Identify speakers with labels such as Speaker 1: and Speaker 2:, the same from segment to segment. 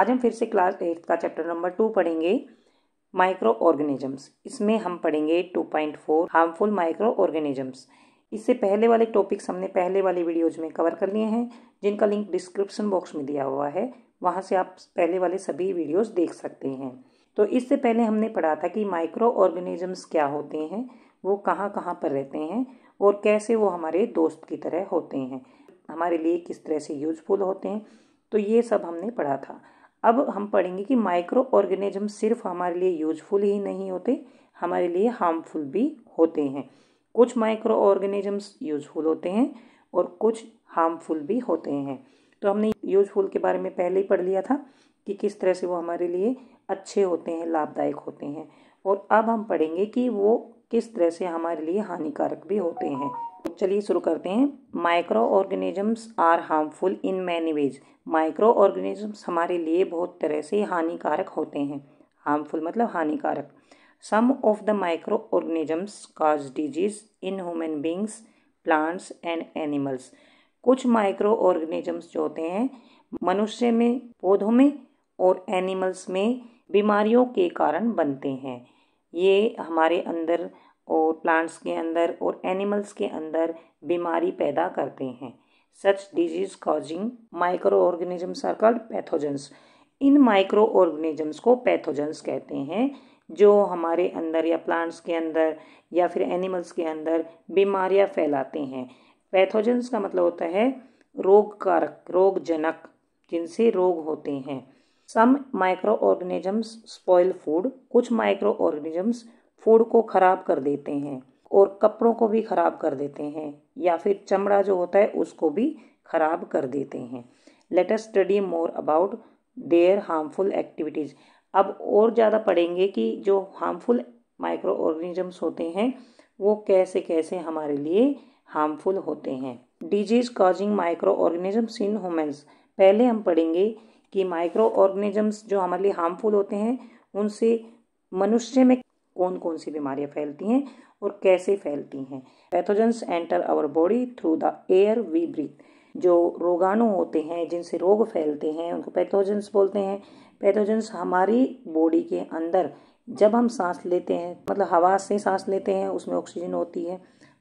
Speaker 1: आज हम फिर से क्लास एट्थ का चैप्टर नंबर टू पढ़ेंगे माइक्रो ऑर्गेनिजम्स इसमें हम पढ़ेंगे two point four harmful micro organisms इससे पहले वाले टॉपिक्स हमने पहले वाले वीडियोज में कवर कर लिए हैं जिनका लिंक डिस्क्रिप्शन बॉक्स में दिया हुआ है वहाँ से आप पहले वाले सभी वीडियोज़ देख सकते हैं तो इससे पहले हमने पढ़ा था कि माइक्रो ऑर्गेनिजम्स क्या होते हैं वो कहाँ कहाँ पर रहते हैं और कैसे वो हमारे दोस्त की तरह होते हैं हमारे लिए किस तरह से यूजफुल होते हैं तो ये सब हमने पढ़ा था अब हम पढ़ेंगे कि माइक्रो ऑर्गेनिज्म सिर्फ हमारे लिए यूजफुल ही नहीं होते हमारे लिए हार्मफुल भी होते हैं कुछ माइक्रो ऑर्गेनिजम्स यूजफुल होते हैं और कुछ हार्मफुल भी होते हैं तो हमने यूजफुल के बारे में पहले ही पढ़ लिया था कि किस तरह से वो हमारे लिए अच्छे होते हैं लाभदायक होते हैं और अब हम पढ़ेंगे कि वो किस तरह से हमारे लिए हानिकारक भी होते हैं चलिए शुरू करते हैं micro organisms are harmful in many ways micro organisms हमारे लिए बहुत तरह से हानिकारक होते हैं हार्मफुल मतलब हानिकारक some of the micro organisms cause disease in human beings plants and animals कुछ माइक्रो ऑर्गेनिजम्स जो होते हैं मनुष्य में पौधों में और एनिमल्स में बीमारियों के कारण बनते हैं ये हमारे अंदर और प्लांट्स के अंदर और एनिमल्स के अंदर बीमारी पैदा करते हैं such disease causing micro organisms are called pathogens
Speaker 2: इन माइक्रो
Speaker 1: ऑर्गेनिजम्स को पैथोजेंस कहते हैं जो हमारे अंदर या प्लांट्स के अंदर या फिर एनिमल्स के अंदर बीमारियां फैलाते हैं पैथोजेंस का मतलब होता है रोग कारक रोगजनक जिनसे रोग होते हैं some micro organisms spoil food कुछ माइक्रो ऑर्गेनिजम्स फूड को ख़राब कर देते हैं और कपड़ों को भी ख़राब कर देते हैं या फिर चमड़ा जो होता है उसको भी ख़राब कर देते हैं let us study more about their harmful activities अब और ज़्यादा पढ़ेंगे कि जो हार्मफुल माइक्रो ऑर्गेनिजम्स होते हैं वो कैसे कैसे हमारे लिए हार्मफुल होते हैं disease causing micro organisms in humans पहले हम पढ़ेंगे कि माइक्रो ऑर्गेनिजम्स जो हमारे लिए हार्मफुल होते हैं उनसे मनुष्य में कौन कौन सी बीमारियां फैलती हैं और कैसे फैलती हैं pathogens enter our body through the air we breathe जो रोगाणु होते हैं जिनसे रोग फैलते हैं उनको पैथोजेंस बोलते हैं पैथोजेंस हमारी बॉडी के अंदर जब हम सांस लेते हैं मतलब हवा से सांस लेते हैं उसमें ऑक्सीजन होती है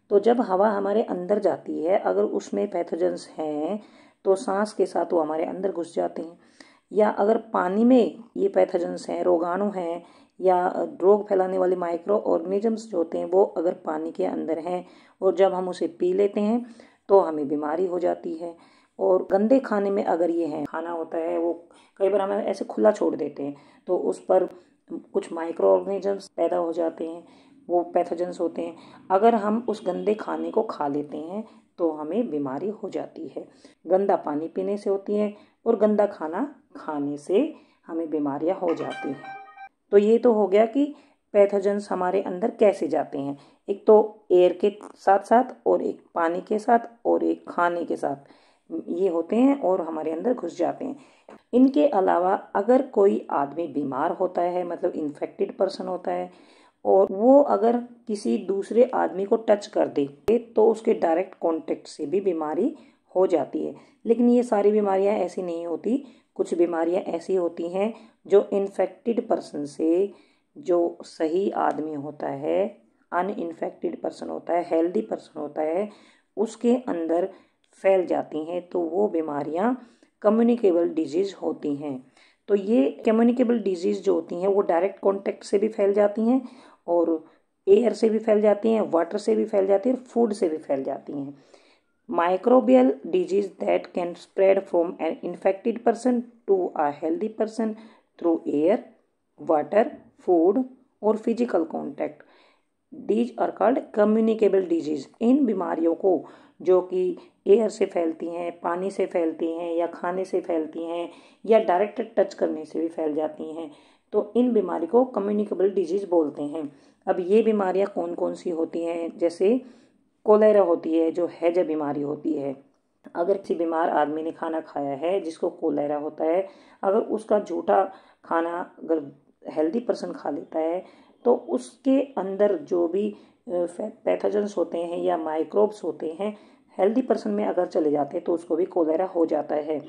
Speaker 1: तो जब हवा हमारे अंदर जाती है अगर उसमें पैथोजेंस हैं तो सांस के साथ वो हमारे अंदर घुस जाते हैं या अगर पानी में ये पैथोजेंस हैं रोगाणु हैं या रोग फैलाने वाले माइक्रो ऑर्गेनिजम्स जो होते हैं वो अगर पानी के अंदर हैं और जब हम उसे पी लेते हैं तो हमें बीमारी हो जाती है और गंदे खाने में अगर ये है खाना होता है वो कई बार हमें ऐसे खुला छोड़ देते हैं तो उस पर कुछ माइक्रो ऑर्गेनिजम्स पैदा हो जाते हैं वो पैथोजेंस होते हैं अगर हम उस गंदे खाने को खा लेते हैं तो हमें बीमारी हो जाती है गंदा पानी पीने से होती है और गंदा खाना खाने से हमें बीमारियां हो जाती हैं तो ये तो हो गया कि पैथोजेंस हमारे अंदर कैसे जाते हैं एक तो एयर के साथ साथ और एक पानी के साथ और एक खाने के साथ ये होते हैं और हमारे अंदर घुस जाते हैं इनके अलावा अगर कोई आदमी बीमार होता है मतलब इन्फेक्टेड पर्सन होता है और वो अगर किसी दूसरे आदमी को टच कर दे तो उसके डायरेक्ट कॉन्टेक्ट से भी बीमारी हो जाती है लेकिन ये सारी बीमारियाँ ऐसी नहीं होती कुछ बीमारियां ऐसी होती हैं जो इन्फेक्टेड पर्सन से जो सही आदमी होता है अनइन्फेक्टेड पर्सन होता है हेल्दी पर्सन होता है उसके अंदर फैल जाती हैं तो वो बीमारियां कम्युनिकेबल डिजीज़ होती हैं तो ये कम्युनिकेबल डिजीज़ जो होती हैं वो डायरेक्ट कॉन्टैक्ट से भी फैल जाती हैं और एयर से भी फैल जाती हैं वाटर से भी फैल जाती हैं फूड से भी फैल जाती हैं microbial disease that can spread from an infected person to a healthy person through air water food और physical contact these are called communicable disease इन बीमारियों को जो कि एयर से फैलती हैं पानी से फैलती हैं या खाने से फैलती हैं या डायरेक्ट टच करने से भी फैल जाती हैं तो इन बीमारी को कम्युनिकेबल डिजीज बोलते हैं अब ये बीमारियाँ कौन कौन सी होती हैं जैसे कोलेरा होती है जो हैजा बीमारी होती है अगर किसी बीमार आदमी ने खाना खाया है जिसको कोलेरा होता है अगर उसका झूठा खाना अगर हेल्दी पर्सन खा लेता है तो उसके अंदर जो भी पैथजन्स होते हैं या माइक्रोब्स होते हैं हेल्दी पर्सन में अगर चले जाते हैं तो उसको भी कोलेरा हो जाता है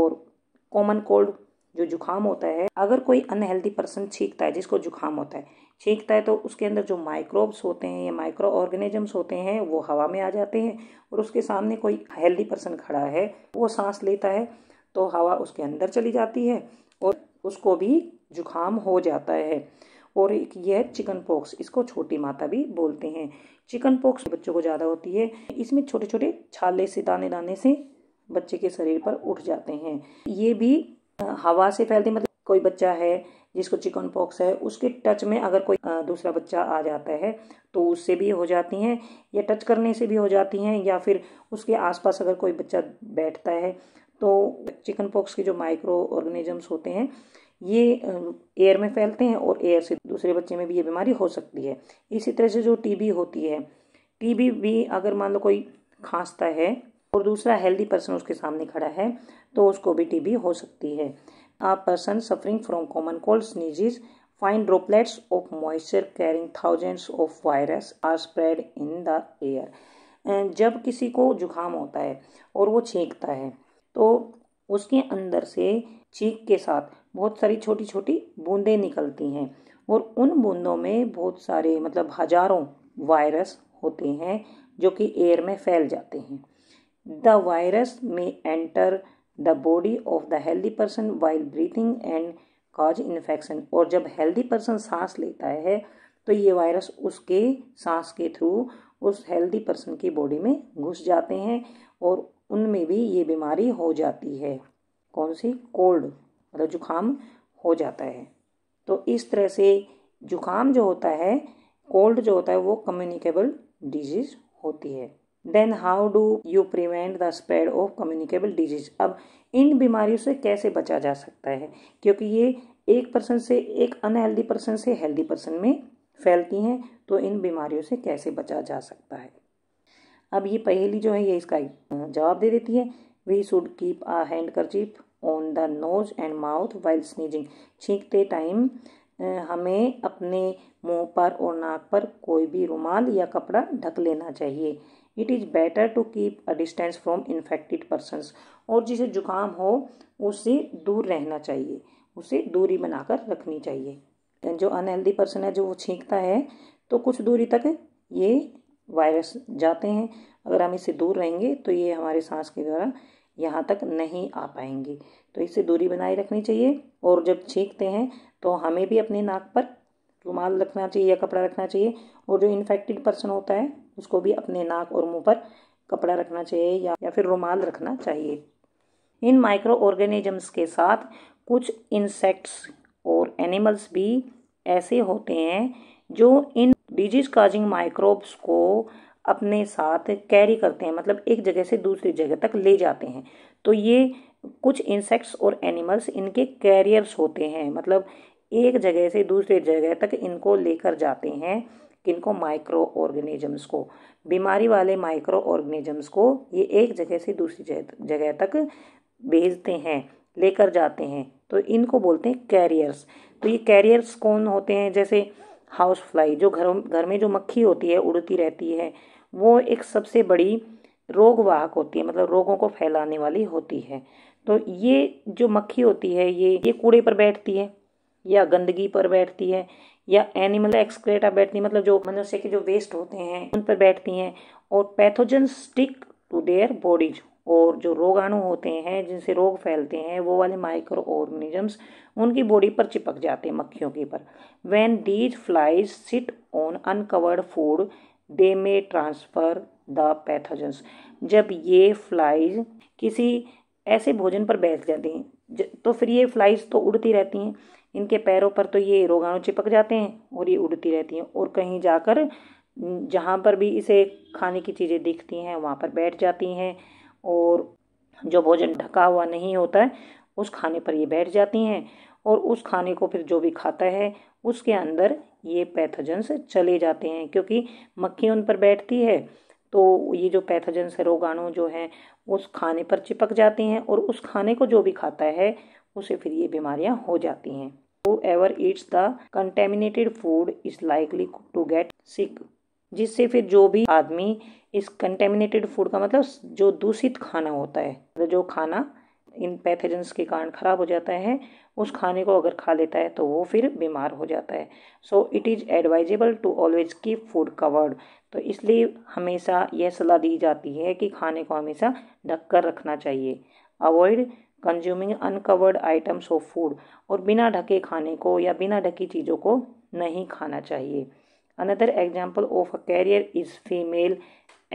Speaker 1: और कॉमन कोल्ड जो जुकाम होता है अगर कोई अनहेल्दी पर्सन छींकता है जिसको जुकाम होता है छींकता है तो उसके अंदर जो माइक्रोब्स होते हैं या माइक्रो ऑर्गेनिजम्स होते हैं वो हवा में आ जाते हैं और उसके सामने कोई हेल्दी पर्सन खड़ा है वो सांस लेता है तो हवा उसके अंदर चली जाती है और उसको भी जुकाम हो जाता है और एक ये है चिकन पॉक्स इसको छोटी माता भी बोलते हैं चिकन पॉक्स बच्चों को ज़्यादा होती है इसमें छोटे छोटे छाले से दाने दाने से बच्चे के शरीर पर उठ जाते हैं ये भी हवा से फैलते मतलब कोई बच्चा है जिसको चिकन पॉक्स है उसके टच में अगर कोई दूसरा बच्चा आ जाता है तो उससे भी हो जाती हैं या टच करने से भी हो जाती हैं या फिर उसके आसपास अगर कोई बच्चा बैठता है तो चिकन पॉक्स के जो माइक्रो ऑर्गेनिजम्स होते हैं ये एयर में फैलते हैं और एयर से दूसरे बच्चे में भी ये बीमारी हो सकती है इसी तरह से जो टीबी होती है टीबी भी अगर मान लो कोई खांसता है और दूसरा हेल्दी पर्सन उसके सामने खड़ा है तो उसको भी टीबी हो सकती है A person suffering from common cold sneezes, fine droplets of moisture carrying thousands of virus are spread in the air. जब किसी को जुकाम होता है और वो छींकता है तो उसके अंदर से चीक के साथ बहुत सारी छोटी छोटी बूंदें निकलती हैं और उन बूंदों में बहुत सारे मतलब हजारों वायरस होते हैं जो कि एयर में फैल जाते हैं the virus may enter the body of the healthy person while breathing and cause infection और जब हेल्दी पर्सन सांस लेता है तो ये वायरस उसके सांस के थ्रू उस हेल्दी पर्सन की बॉडी में घुस जाते हैं और उनमें भी ये बीमारी हो जाती है कौन सी कोल्ड मतलब जुकाम हो जाता है तो इस तरह से जुकाम जो होता है कोल्ड जो होता है वो कम्युनिकेबल डिजीज़ होती है then how do you prevent the spread of communicable disease अब इन बीमारियों से कैसे बचा जा सकता है क्योंकि ये एक पर्सन से एक अनहेल्दी पर्सन से हेल्दी पर्सन में फैलती हैं तो इन बीमारियों से कैसे बचा जा सकता है अब ये पहेली जो है ये इसका जवाब दे देती है we should keep a handkerchief on the nose and mouth while sneezing छींकते टाइम हमें अपने मुंह पर और नाक पर कोई भी रुमाल या कपड़ा ढक लेना चाहिए it is better to keep a distance from infected persons और जिसे जुकाम हो उससे दूर रहना चाहिए उसे दूरी बनाकर रखनी चाहिए जो अनहेल्दी पर्सन है जो वो छींकता है तो कुछ दूरी तक ये वायरस जाते हैं अगर हम इससे दूर रहेंगे तो ये हमारे सांस के द्वारा यहाँ तक नहीं आ पाएंगे तो इससे दूरी बनाए रखनी चाहिए और जब छींकते हैं तो हमें भी अपने नाक पर रुमाल रखना चाहिए या कपड़ा रखना चाहिए और जो इन्फेक्टेड पर्सन होता है उसको भी अपने नाक और मुंह पर कपड़ा रखना चाहिए या, या फिर रुमाल रखना चाहिए इन माइक्रो ऑर्गेनिजम्स के साथ कुछ इंसेक्ट्स और एनिमल्स भी ऐसे होते हैं जो इन डिजीज काजिंग माइक्रोब्स को अपने साथ कैरी करते हैं मतलब एक जगह से दूसरी जगह तक ले जाते हैं तो ये कुछ इंसेक्ट्स और एनिमल्स इनके कैरियर्स होते हैं मतलब एक जगह से दूसरे जगह तक इनको लेकर जाते हैं किनको माइक्रो ऑर्गेनिजम्स को बीमारी वाले माइक्रो ऑर्गेनिजम्स को ये एक जगह से दूसरी जगह तक भेजते हैं लेकर जाते हैं तो इनको बोलते हैं कैरियर्स तो ये कैरियर्स कौन होते हैं जैसे हाउस फ्लाई जो घरों घर में जो मक्खी होती है उड़ती रहती है वो एक सबसे बड़ी रोगवाहक होती है मतलब रोगों को फैलाने वाली होती है तो ये जो मक्खी होती है ये ये कूड़े पर बैठती है या गंदगी पर बैठती है या एनिमल एक्सक्रेटा बैठती मतलब जो मनुष्य के जो वेस्ट होते हैं उन पर बैठती हैं और pathogen stick to their bodies और जो रोगाणु होते हैं जिनसे रोग फैलते हैं वो वाले माइक्रो ऑर्गेनिजम्स उनकी बॉडी पर चिपक जाते हैं मक्खियों के पर when these flies sit on uncovered food they may transfer the pathogens जब ये फ्लाइज किसी ऐसे भोजन पर बैठ जाती हैं तो फिर ये फ्लाइज तो उड़ती रहती हैं इनके पैरों पर तो ये रोगाणु चिपक जाते हैं और ये उड़ती रहती हैं और कहीं जाकर जहाँ पर भी इसे खाने की चीज़ें दिखती हैं वहाँ पर बैठ जाती हैं और जो भोजन ढका हुआ नहीं होता है उस खाने पर ये बैठ जाती हैं और उस खाने को फिर जो भी खाता है उसके अंदर ये पैथोजेंस चले जाते हैं क्योंकि मक्खी उन पर बैठती है तो ये जो पैथोजेंस रोगाणु जो हैं उस खाने पर चिपक जाते हैं और उस खाने को जो भी खाता है उसे फिर ये बीमारियाँ हो जाती हैं whoever eats the contaminated food is likely to get sick जिससे फिर जो भी आदमी इस कंटेमिनेटेड फूड का मतलब जो दूषित खाना होता है मतलब जो खाना इन पैथेजेंस के कारण खराब हो जाता है उस खाने को अगर खा लेता है तो वो फिर बीमार हो जाता है so it is advisable to always keep food covered तो इसलिए हमेशा यह सलाह दी जाती है कि खाने को हमेशा ढक कर रखना चाहिए avoid consuming uncovered items of food और बिना ढके खाने को या बिना ढकी चीज़ों को नहीं खाना चाहिए another example of a carrier is female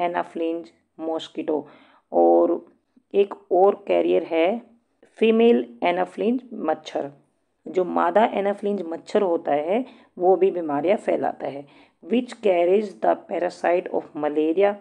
Speaker 1: anopheles mosquito और एक और कैरियर है फीमेल एनाफ्लिंज मच्छर जो मादा एनाफ्लिंज मच्छर होता है वो भी बीमारियां फैलाता है which carries the parasite of malaria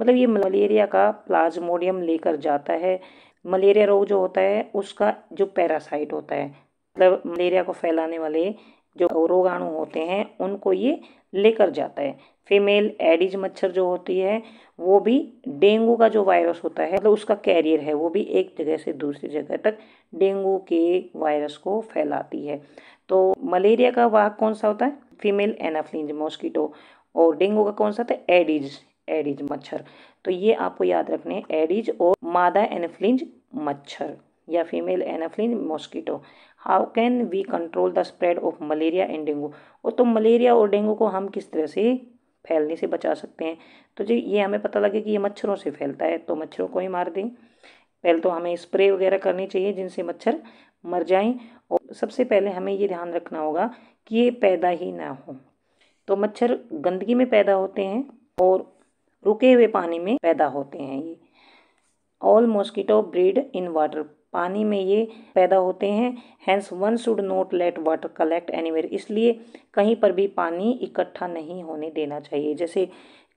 Speaker 1: मतलब ये मलेरिया का प्लाज्मोडियम लेकर जाता है मलेरिया रोग जो होता है उसका जो पैरासाइट होता है मतलब मलेरिया को फैलाने वाले जो रोगाणु होते हैं उनको ये लेकर जाता है फीमेल एडिज मच्छर जो होती है वो भी डेंगू का जो वायरस होता है मतलब उसका कैरियर है वो भी एक जगह से दूसरी जगह तक डेंगू के वायरस को फैलाती है तो मलेरिया का वाहक कौन सा होता है फीमेल एनाफ्लिंज मॉस्किटो और डेंगू का कौन सा था एडिज एडिज मच्छर तो ये आपको याद रखने एडिज और मादा एनफ्लिंज मच्छर या female anopheles mosquito how can we control the spread of malaria and dengue और तो मलेरिया और डेंगू को हम किस तरह से फैलने से बचा सकते हैं तो जी ये हमें पता लगे कि ये मच्छरों से फैलता है तो मच्छरों को ही मार दें पहले तो हमें स्प्रे वगैरह करनी चाहिए जिनसे मच्छर मर जाएं और सबसे पहले हमें ये ध्यान रखना होगा कि ये पैदा ही ना हो तो मच्छर गंदगी में पैदा होते हैं और रुके हुए पानी में पैदा होते हैं ये all mosquito breed in water पानी में ये पैदा होते हैं hence one should not let water collect anywhere इसलिए कहीं पर भी पानी इकट्ठा नहीं होने देना चाहिए जैसे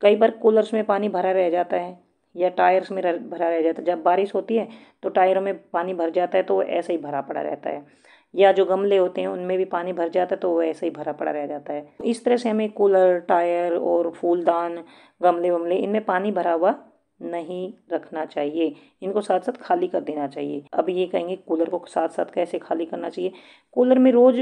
Speaker 1: कई बार कूलर्स में पानी भरा रह जाता है या टायर्स में भरा रह जाता है जब बारिश होती है तो टायरों में पानी भर जाता है तो ऐसे ही भरा पड़ा रहता है या जो गमले होते हैं उनमें भी पानी भर जाता है तो वो ऐसे ही भरा पड़ा रह जाता है इस तरह से हमें कूलर टायर और फूलदान गमले वमले इनमें पानी भरा हुआ नहीं रखना चाहिए इनको साथ साथ खाली कर देना चाहिए अब ये कहेंगे कूलर को साथ साथ कैसे खाली करना चाहिए कूलर में रोज़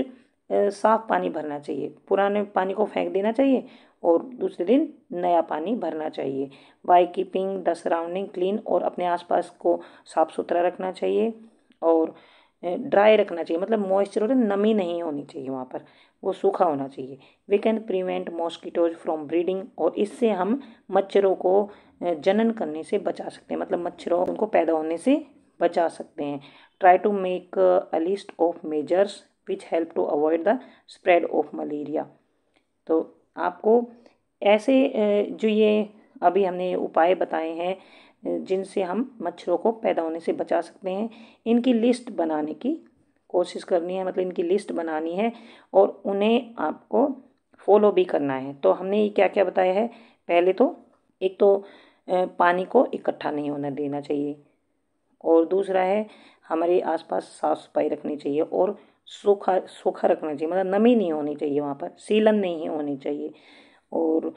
Speaker 1: साफ पानी भरना चाहिए पुराने पानी को फेंक देना चाहिए और दूसरे दिन नया पानी भरना चाहिए by keeping the surrounding clean और अपने आसपास को साफ़ सुथरा रखना चाहिए और ड्राई रखना चाहिए मतलब मॉइस्चर और नमी नहीं होनी चाहिए वहाँ पर वो सूखा होना चाहिए we can prevent mosquitoes from breeding और इससे हम मच्छरों को जनन करने से बचा सकते हैं मतलब मच्छरों उनको पैदा होने से बचा सकते हैं try to make a list of measures which help to avoid the spread of malaria तो आपको ऐसे जो ये अभी हमने उपाय बताए हैं जिनसे हम मच्छरों को पैदा होने से बचा सकते हैं इनकी लिस्ट बनाने की कोशिश करनी है मतलब इनकी लिस्ट बनानी है और उन्हें आपको फॉलो भी करना है तो हमने ये क्या क्या बताया है पहले तो एक तो पानी को इकट्ठा नहीं होने देना चाहिए और दूसरा है हमारे आसपास साफ सफाई रखनी चाहिए और सूखा सूखा रखना चाहिए मतलब नमी नहीं होनी चाहिए वहाँ पर सीलन नहीं होनी चाहिए और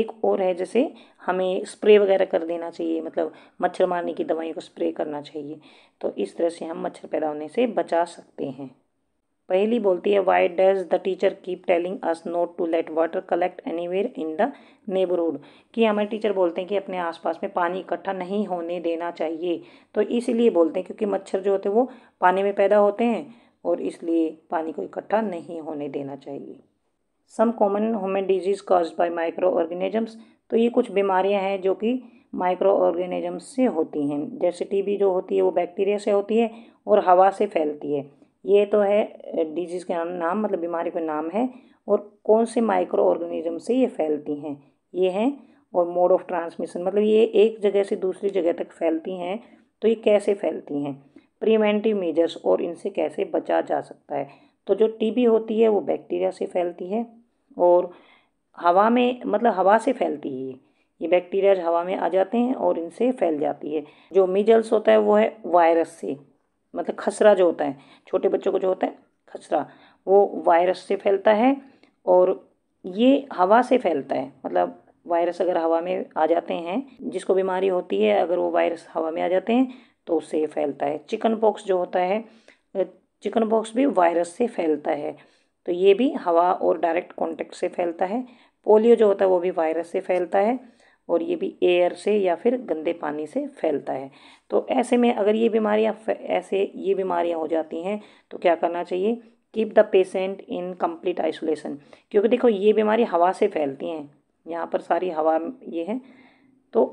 Speaker 1: एक और है जैसे हमें स्प्रे वगैरह कर देना चाहिए मतलब मच्छर मारने की दवाइयों को स्प्रे करना चाहिए तो इस तरह से हम मच्छर पैदा होने से बचा सकते हैं पहली बोलती है why does the teacher keep telling us not to let water collect anywhere in the neighbourhood कि हमारे टीचर बोलते हैं कि अपने आसपास में पानी इकट्ठा नहीं होने देना चाहिए तो इसीलिए बोलते हैं क्योंकि मच्छर जो होते हैं वो पानी में पैदा होते हैं और इसलिए पानी को इकट्ठा नहीं होने देना चाहिए some common human disease caused by microorganisms तो ये कुछ बीमारियां हैं जो कि माइक्रो ऑर्गेनिजम्स से होती हैं जैसे टीबी जो होती है वो बैक्टीरिया से होती है और हवा से फैलती है ये तो है डिजीज़ के नाम मतलब बीमारी का नाम है और कौन से माइक्रो ऑर्गेनिज्म से ये फैलती हैं ये हैं और मोड ऑफ ट्रांसमिशन मतलब ये एक जगह से दूसरी जगह तक फैलती हैं तो ये कैसे फैलती हैं प्रिवेंटिव मेजर्स और इनसे कैसे बचा जा सकता है तो जो टीबी होती है वो बैक्टीरिया से फैलती है और हवा में मतलब हवा से फैलती है ये बैक्टीरिया बैक्टीरियाज हवा में आ जाते हैं और इनसे फैल जाती है जो मिजल्स होता है वो है वायरस से मतलब खसरा जो होता है छोटे बच्चों को जो होता है खसरा वो वायरस से फैलता है और ये हवा से फैलता है मतलब वायरस अगर हवा में आ जाते हैं जिसको बीमारी होती है अगर वो वायरस हवा में आ जाते हैं तो उससे फैलता है चिकन पॉक्स जो होता है चिकन पॉक्स भी वायरस से फैलता है तो ये भी हवा और डायरेक्ट कॉन्टेक्ट से फैलता है पोलियो जो होता है वो भी वायरस से फैलता है और ये भी एयर से या फिर गंदे पानी से फैलता है तो ऐसे में अगर ये बीमारियाँ ऐसे ये बीमारियाँ हो जाती हैं तो क्या करना चाहिए keep the patient in complete isolation क्योंकि देखो ये बीमारी हवा से फैलती हैं यहाँ पर सारी हवा ये है तो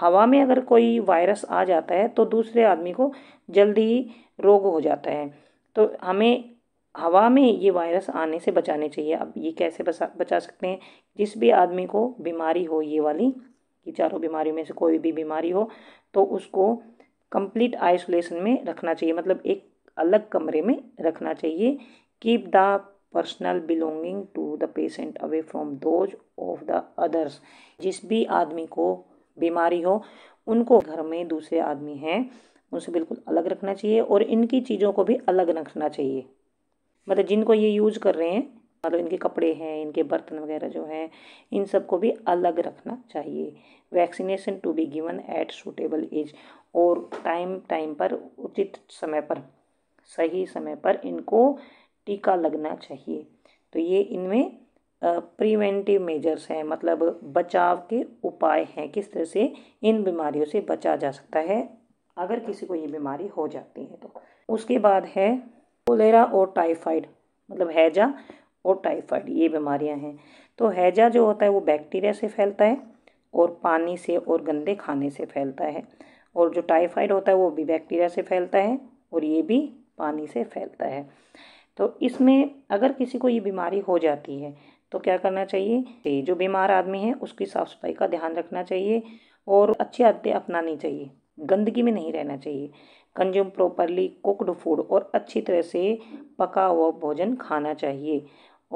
Speaker 1: हवा में अगर कोई वायरस आ जाता है तो दूसरे आदमी को जल्दी ही रोग हो जाता है तो हमें हवा में ये वायरस आने से बचाने चाहिए अब ये कैसे बचा बचा सकते हैं जिस भी आदमी को बीमारी हो ये वाली ये चारों बीमारियों में से कोई भी बीमारी हो तो उसको कंप्लीट आइसोलेशन में रखना चाहिए मतलब एक अलग कमरे में रखना चाहिए keep the personal belonging to the patient away from those of the others जिस भी आदमी को बीमारी हो उनको घर में दूसरे आदमी हैं उनसे बिल्कुल अलग रखना चाहिए और इनकी चीज़ों को भी अलग रखना चाहिए मतलब जिनको ये यूज़ कर रहे हैं मतलब इनके कपड़े हैं इनके बर्तन वगैरह जो हैं इन सबको भी अलग रखना चाहिए vaccination to be given at suitable age और टाइम टाइम पर उचित समय पर सही समय पर इनको टीका लगना चाहिए तो ये इनमें प्रिवेंटिव मेजर्स हैं मतलब बचाव के उपाय हैं किस तरह से इन बीमारियों से बचा जा सकता है अगर किसी को ये बीमारी हो जाती है तो उसके बाद है कोलेरा और टाइफाइड मतलब हैजा और टाइफाइड ये बीमारियां हैं तो हैजा जो होता है वो बैक्टीरिया से फैलता है और पानी से और गंदे खाने से फैलता है और जो टाइफाइड होता है वो भी बैक्टीरिया से फैलता है और ये भी पानी से फैलता है तो इसमें अगर किसी को ये बीमारी हो जाती है तो क्या करना चाहिए जो बीमार आदमी है उसकी साफ़ सफाई का ध्यान रखना चाहिए और अच्छी आदतें अपनानी चाहिए गंदगी में नहीं रहना चाहिए कंज्यूम प्रॉपरली कुकड फूड और अच्छी तरह से पका हुआ भोजन खाना चाहिए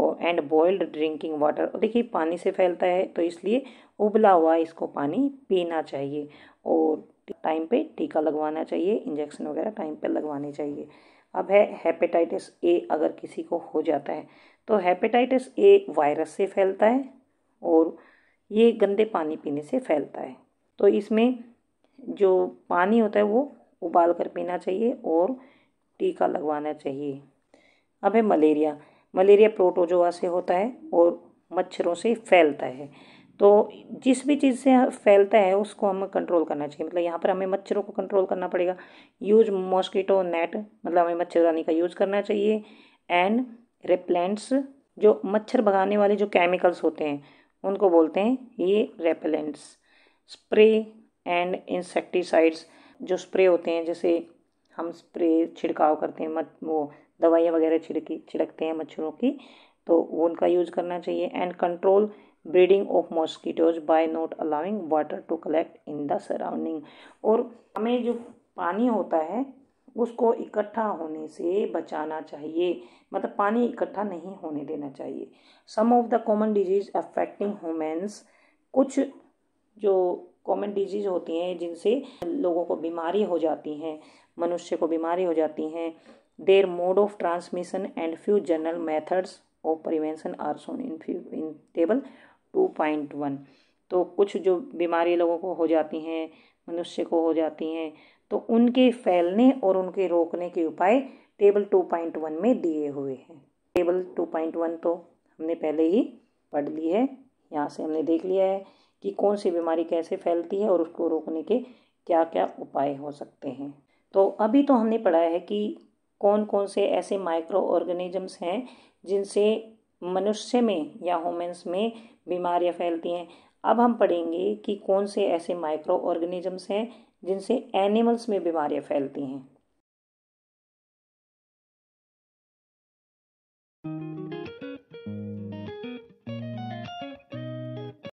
Speaker 1: और एंड बॉइल्ड ड्रिंकिंग वाटर देखिए पानी से फैलता है तो इसलिए उबला हुआ इसको पानी पीना चाहिए और टाइम पे टीका लगवाना चाहिए इंजेक्शन वगैरह टाइम पे लगवाने चाहिए अब है हेपेटाइटिस ए अगर किसी को हो जाता है तो हेपेटाइटिस ए वायरस से फैलता है और ये गंदे पानी पीने से फैलता है तो इसमें जो पानी होता है वो उबाल कर पीना चाहिए और टीका लगवाना चाहिए अब है मलेरिया मलेरिया प्रोटोजोआ से होता है और मच्छरों से फैलता है तो जिस भी चीज़ से फैलता है उसको हमें कंट्रोल करना चाहिए मतलब यहाँ पर हमें मच्छरों को कंट्रोल करना पड़ेगा यूज मॉस्किटो नेट मतलब हमें मच्छरदानी का यूज़ करना चाहिए एंड रेपलेंट्स जो मच्छर भगाने वाले जो केमिकल्स होते हैं उनको बोलते हैं ये रेपलेंट्स स्प्रे एंड इंसेक्टिसाइड्स जो स्प्रे होते हैं जैसे हम स्प्रे छिड़काव करते हैं मत वो दवाइयाँ वगैरह छिड़की छिड़कते हैं मच्छरों की तो वो उनका यूज करना चाहिए and control breeding of mosquitoes by not allowing water to collect in the surrounding और हमें जो पानी होता है उसको इकट्ठा होने से बचाना चाहिए मतलब पानी इकट्ठा नहीं होने देना चाहिए some of the common disease affecting humans कुछ जो कॉमन डिजीज होती हैं जिनसे लोगों को बीमारी हो जाती हैं मनुष्य को बीमारी हो जाती हैं their mode of transmission and few general methods of prevention are shown in in table two point one तो कुछ जो बीमारी लोगों को हो जाती हैं मनुष्य को हो जाती हैं तो उनके फैलने और उनके रोकने के उपाय टेबल टू पॉइंट वन में दिए हुए हैं टेबल टू पॉइंट वन तो हमने पहले ही पढ़ ली है यहाँ से हमने देख लिया है कि कौन सी बीमारी कैसे फैलती है और उसको रोकने के क्या क्या उपाय हो सकते हैं तो अभी तो हमने पढ़ा है कि कौन कौन से ऐसे माइक्रो ऑर्गेनिजम्स हैं जिनसे मनुष्य में या होमेंस में बीमारियां फैलती हैं अब हम पढ़ेंगे कि कौन से ऐसे माइक्रो ऑर्गेनिजम्स हैं जिनसे एनिमल्स में बीमारियां फैलती हैं